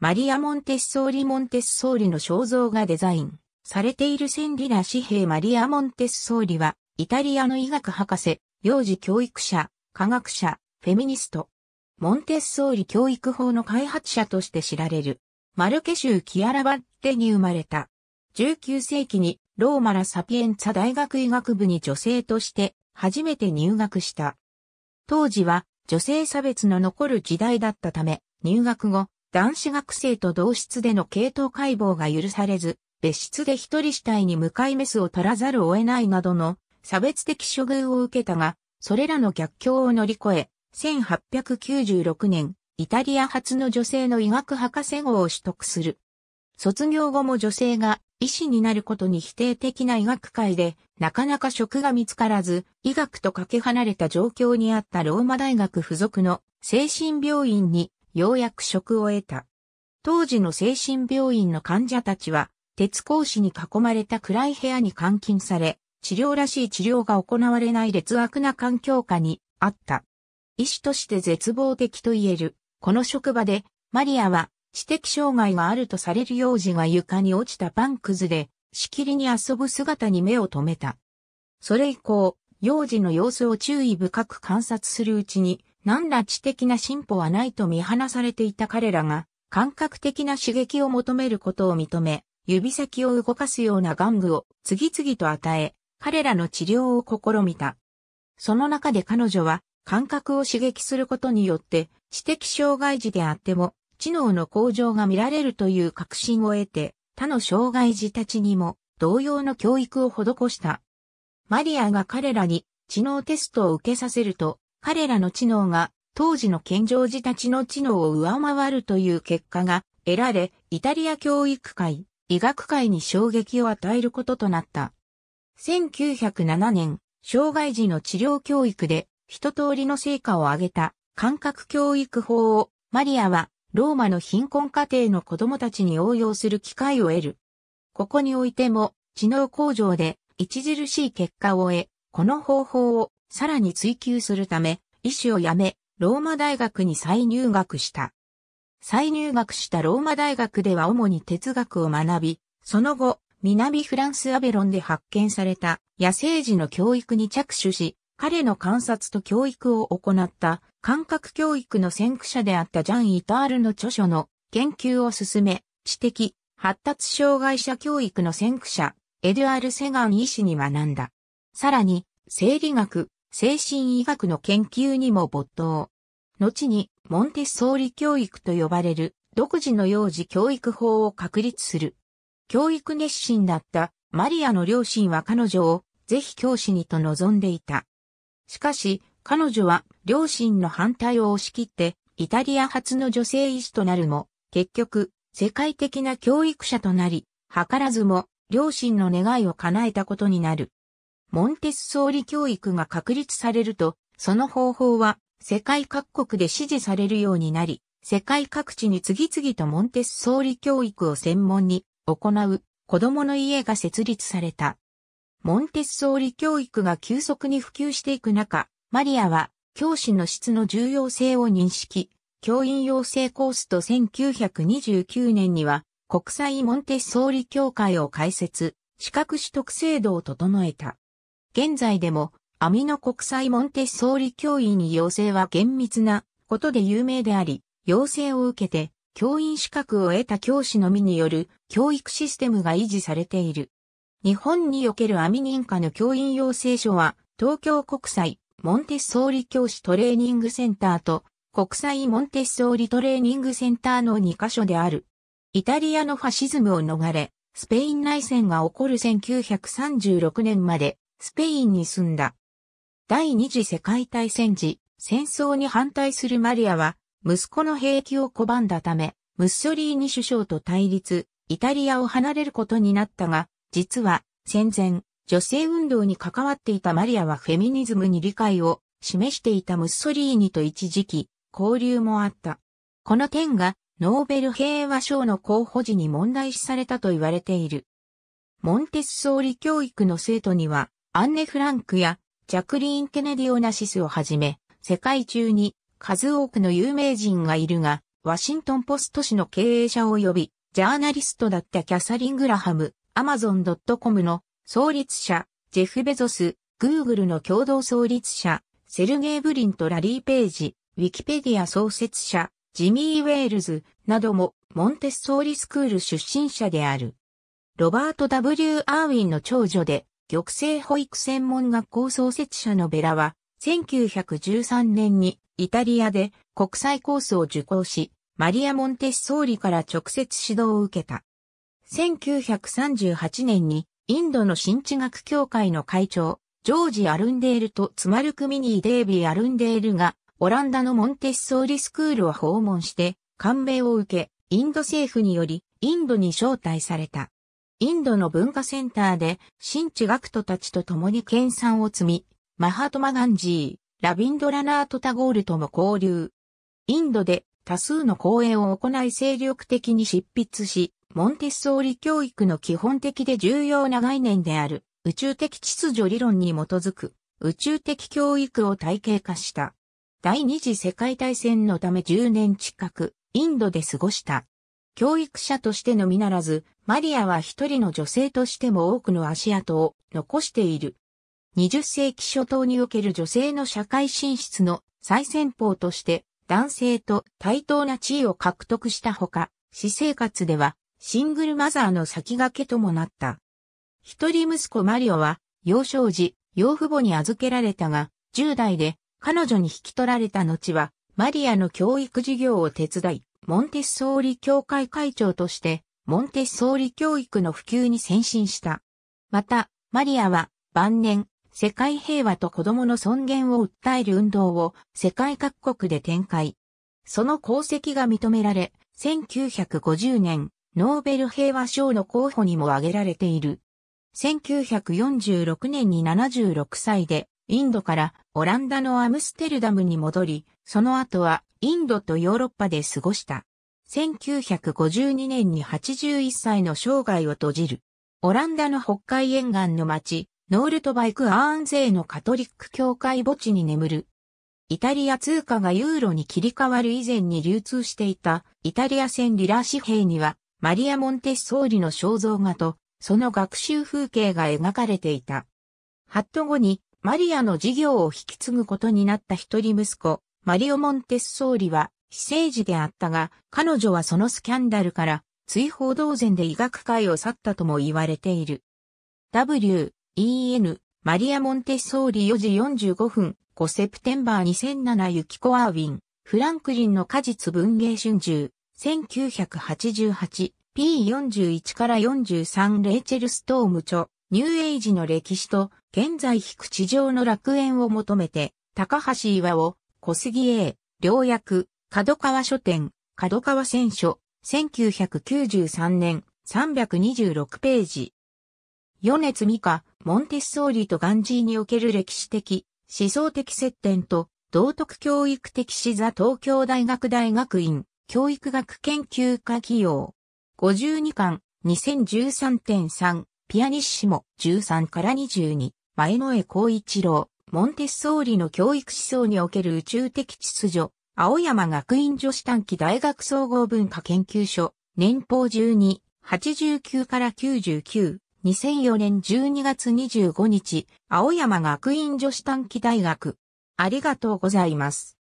マリア・モンテッソーリ・モンテッソーリの肖像がデザインされている千里ラ紙幣マリア・モンテッソーリは、イタリアの医学博士、幼児教育者、科学者、フェミニスト。モンテッソーリ教育法の開発者として知られる。マルケ州キアラバッテに生まれた。19世紀にローマラ・サピエンツァ大学医学部に女性として初めて入学した。当時は女性差別の残る時代だったため、入学後、男子学生と同室での系統解剖が許されず、別室で一人死体に向かいメスを取らざるを得ないなどの差別的処遇を受けたが、それらの逆境を乗り越え、1896年、イタリア初の女性の医学博士号を取得する。卒業後も女性が医師になることに否定的な医学界で、なかなか職が見つからず、医学とかけ離れた状況にあったローマ大学付属の精神病院にようやく職を得た。当時の精神病院の患者たちは、鉄格子に囲まれた暗い部屋に監禁され、治療らしい治療が行われない劣悪な環境下にあった。医師として絶望的と言える。この職場で、マリアは知的障害があるとされる幼児が床に落ちたパンくずで、しきりに遊ぶ姿に目を留めた。それ以降、幼児の様子を注意深く観察するうちに、何ら知的な進歩はないと見放されていた彼らが、感覚的な刺激を求めることを認め、指先を動かすような玩具を次々と与え、彼らの治療を試みた。その中で彼女は、感覚を刺激することによって、知的障害児であっても、知能の向上が見られるという確信を得て、他の障害児たちにも同様の教育を施した。マリアが彼らに知能テストを受けさせると、彼らの知能が当時の健常児たちの知能を上回るという結果が得られ、イタリア教育界、医学界に衝撃を与えることとなった。1907年、障害児の治療教育で一通りの成果を上げた感覚教育法をマリアはローマの貧困家庭の子供たちに応用する機会を得る。ここにおいても知能向上で著しい結果を得、この方法をさらに追求するため、医師を辞め、ローマ大学に再入学した。再入学したローマ大学では主に哲学を学び、その後、南フランスアベロンで発見された野生児の教育に着手し、彼の観察と教育を行った感覚教育の先駆者であったジャン・イタールの著書の研究を進め、知的、発達障害者教育の先駆者、エドゥアール・セガン医師に学んだ。さらに、生理学、精神医学の研究にも没頭。後に、モンテッソーリ教育と呼ばれる、独自の幼児教育法を確立する。教育熱心だったマリアの両親は彼女をぜひ教師にと望んでいた。しかし、彼女は両親の反対を押し切って、イタリア初の女性医師となるも、結局、世界的な教育者となり、図らずも両親の願いを叶えたことになる。モンテッソーリ教育が確立されると、その方法は世界各国で支持されるようになり、世界各地に次々とモンテッソーリ教育を専門に行う子供の家が設立された。モンテッソーリ教育が急速に普及していく中、マリアは教師の質の重要性を認識、教員養成コースと1929年には国際モンテッソーリ協会を開設、資格取得制度を整えた。現在でも、アミノ国際モンテッソーリ教員に要請は厳密なことで有名であり、要請を受けて、教員資格を得た教師のみによる教育システムが維持されている。日本におけるアミ認可の教員養成所は、東京国際モンテッソーリ教師トレーニングセンターと国際モンテッソーリトレーニングセンターの2カ所である。イタリアのファシズムを逃れ、スペイン内戦が起こる1936年までスペインに住んだ。第二次世界大戦時、戦争に反対するマリアは、息子の兵役を拒んだため、ムッソリーニ首相と対立、イタリアを離れることになったが、実は、戦前、女性運動に関わっていたマリアはフェミニズムに理解を示していたムッソリーニと一時期、交流もあった。この点が、ノーベル平和賞の候補時に問題視されたと言われている。モンテッソーリ教育の生徒には、アンネ・フランクやジャクリーン・ケネディ・オナシスをはじめ、世界中に数多くの有名人がいるが、ワシントンポスト紙の経営者及び、ジャーナリストだったキャサリン・グラハム、アマゾン・ドット・コムの創立者、ジェフ・ベゾス、グーグルの共同創立者、セルゲイ・ブリンとラリー・ページ、ウィキペディア創設者、ジミー・ウェールズなどもモンテッソーリスクール出身者である。ロバート・ W・ アーウィンの長女で、玉成保育専門学校創設者のベラは、1913年にイタリアで国際コースを受講し、マリア・モンテッ総理から直接指導を受けた。1938年にインドの新知学協会の会長、ジョージ・アルンデールとツマルク・ミニー・デイビー・アルンデールがオランダのモンテッ総理スクールを訪問して感銘を受け、インド政府によりインドに招待された。インドの文化センターで、新地学徒たちと共に研鑽を積み、マハトマガンジー、ラビンドラナート・タゴールとも交流。インドで多数の講演を行い精力的に執筆し、モンテッソーリ教育の基本的で重要な概念である宇宙的秩序理論に基づく宇宙的教育を体系化した。第二次世界大戦のため10年近くインドで過ごした。教育者としてのみならず、マリアは一人の女性としても多くの足跡を残している。20世紀初頭における女性の社会進出の最先鋒として男性と対等な地位を獲得したほか、私生活ではシングルマザーの先駆けともなった。一人息子マリオは幼少時、養父母に預けられたが、10代で彼女に引き取られた後はマリアの教育事業を手伝い、モンテッソーリ協会会長として、モンテッソーリ教育の普及に先進した。また、マリアは晩年、世界平和と子供の尊厳を訴える運動を世界各国で展開。その功績が認められ、1950年、ノーベル平和賞の候補にも挙げられている。1946年に76歳で、インドからオランダのアムステルダムに戻り、その後はインドとヨーロッパで過ごした。1952年に81歳の生涯を閉じる。オランダの北海沿岸の町、ノールトバイクアーン勢のカトリック教会墓地に眠る。イタリア通貨がユーロに切り替わる以前に流通していたイタリア戦リラ紙幣にはマリア・モンテス総理の肖像画とその学習風景が描かれていた。ハット後にマリアの事業を引き継ぐことになった一人息子、マリオ・モンテス総理は非政治であったが、彼女はそのスキャンダルから追放同然で医学界を去ったとも言われている。W, E, N, マリア・モンテス総理4時45分5セプテンバー2007ユキコ・アーウィン、フランクリンの果実文芸春秋、1988、P41 から43レイチェル・ストーム著、ニューエイジの歴史と、現在引く地上の楽園を求めて、高橋岩を小杉栄、良薬、角川書店、角川選書、1993年、326ページ。米津美香、モンテッソーリとガンジーにおける歴史的、思想的接点と、道徳教育的視座東京大学大学院、教育学研究科起用。52巻、2013.3、ピアニッシモ、13から22、前野江光一郎、モンテッソーリの教育思想における宇宙的秩序、青山学院女子短期大学総合文化研究所、年俸12、89から99、2004年12月25日、青山学院女子短期大学。ありがとうございます。